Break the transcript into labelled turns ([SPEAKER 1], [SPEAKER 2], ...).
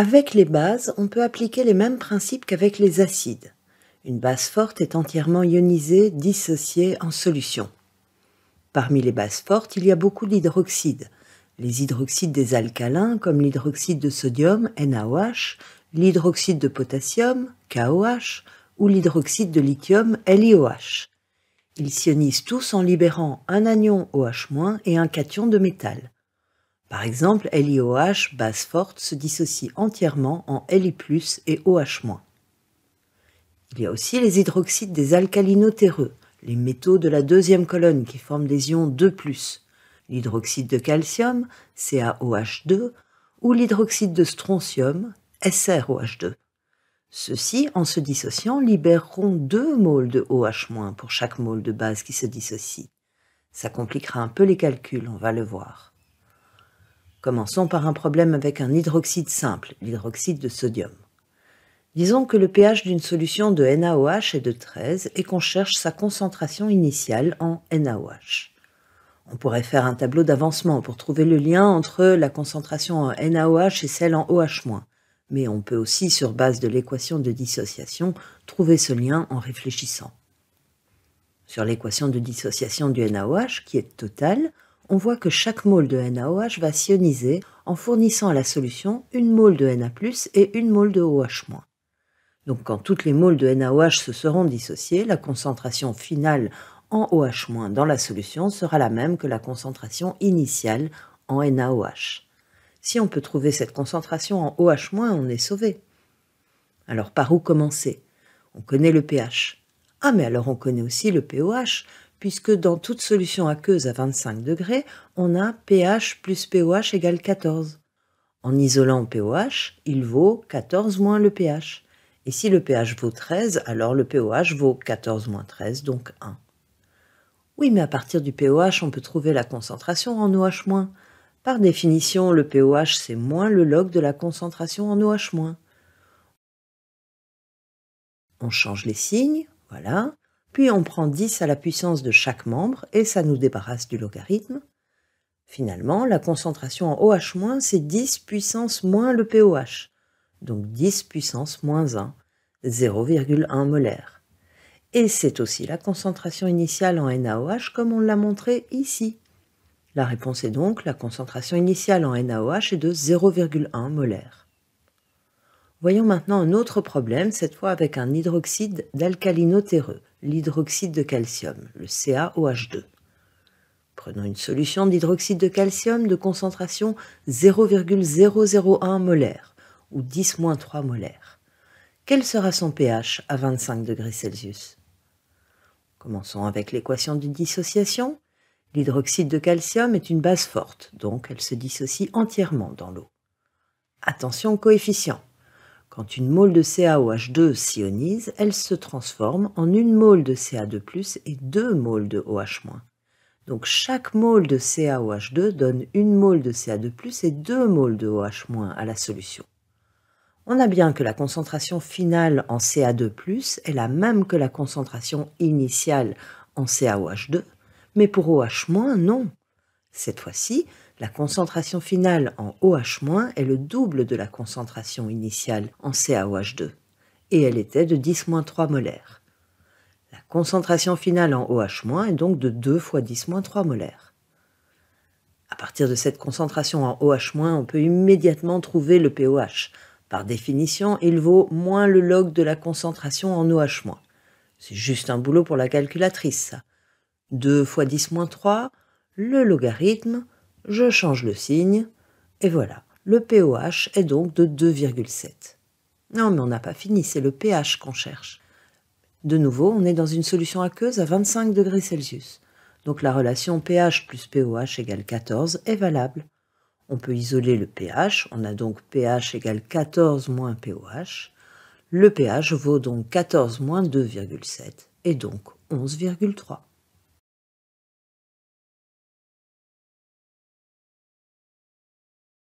[SPEAKER 1] Avec les bases, on peut appliquer les mêmes principes qu'avec les acides. Une base forte est entièrement ionisée, dissociée en solution. Parmi les bases fortes, il y a beaucoup d'hydroxydes. Les hydroxydes des alcalins, comme l'hydroxyde de sodium, NaOH, l'hydroxyde de potassium, KOH, ou l'hydroxyde de lithium, LiOH. Ils s'ionisent tous en libérant un anion OH- et un cation de métal. Par exemple, LiOH base forte se dissocie entièrement en Li+ et OH-. Il y a aussi les hydroxydes des alcalinotéreux, les métaux de la deuxième colonne qui forment des ions 2+, l'hydroxyde de calcium, CaOH2, ou l'hydroxyde de strontium, SROH2. Ceux-ci, en se dissociant, libéreront deux moles de OH- pour chaque mole de base qui se dissocie. Ça compliquera un peu les calculs, on va le voir. Commençons par un problème avec un hydroxyde simple, l'hydroxyde de sodium. Disons que le pH d'une solution de NaOH est de 13 et qu'on cherche sa concentration initiale en NaOH. On pourrait faire un tableau d'avancement pour trouver le lien entre la concentration en NaOH et celle en OH-, mais on peut aussi, sur base de l'équation de dissociation, trouver ce lien en réfléchissant. Sur l'équation de dissociation du NaOH, qui est totale, on voit que chaque mole de NaOH va s'ioniser en fournissant à la solution une mole de Na+, et une mole de OH-. Donc quand toutes les moles de NaOH se seront dissociées, la concentration finale en OH- dans la solution sera la même que la concentration initiale en NaOH. Si on peut trouver cette concentration en OH-, on est sauvé. Alors par où commencer On connaît le pH. Ah mais alors on connaît aussi le pOH, puisque dans toute solution aqueuse à 25 degrés, on a pH plus pOH égale 14. En isolant pOH, il vaut 14 moins le pH. Et si le pH vaut 13, alors le pOH vaut 14 moins 13, donc 1. Oui, mais à partir du pOH, on peut trouver la concentration en OH-. Par définition, le pOH, c'est moins le log de la concentration en OH-. On change les signes, voilà puis on prend 10 à la puissance de chaque membre et ça nous débarrasse du logarithme. Finalement, la concentration en OH-, c'est 10 puissance moins le POH, donc 10 puissance moins 1, 0,1 molaire. Et c'est aussi la concentration initiale en NaOH comme on l'a montré ici. La réponse est donc la concentration initiale en NaOH est de 0,1 molaire. Voyons maintenant un autre problème, cette fois avec un hydroxyde terreux l'hydroxyde de calcium, le CaOH2. Prenons une solution d'hydroxyde de calcium de concentration 0,001 molaire ou 10-3 molaire. Quel sera son pH à 25 degrés Celsius Commençons avec l'équation de dissociation. L'hydroxyde de calcium est une base forte, donc elle se dissocie entièrement dans l'eau. Attention aux coefficients. Quand une mole de CaOH2 s'ionise, elle se transforme en une mole de Ca2+, et deux moles de OH-. Donc chaque mole de CaOH2 donne une mole de Ca2+, et deux moles de OH- à la solution. On a bien que la concentration finale en Ca2+, est la même que la concentration initiale en CaOH2, mais pour OH-, non. Cette fois-ci, la concentration finale en OH- est le double de la concentration initiale en CaOH2, et elle était de 10-3 molaires. La concentration finale en OH- est donc de 2 fois 10-3 molaires. À partir de cette concentration en OH-, on peut immédiatement trouver le pOH. Par définition, il vaut moins le log de la concentration en OH-. C'est juste un boulot pour la calculatrice, 2 fois 10 3, le logarithme, je change le signe, et voilà, le pOH est donc de 2,7. Non mais on n'a pas fini, c'est le pH qu'on cherche. De nouveau, on est dans une solution aqueuse à 25 degrés Celsius. Donc la relation pH plus pOH égale 14 est valable. On peut isoler le pH, on a donc pH égale 14 moins pOH. Le pH vaut donc 14 moins 2,7 et donc 11,3.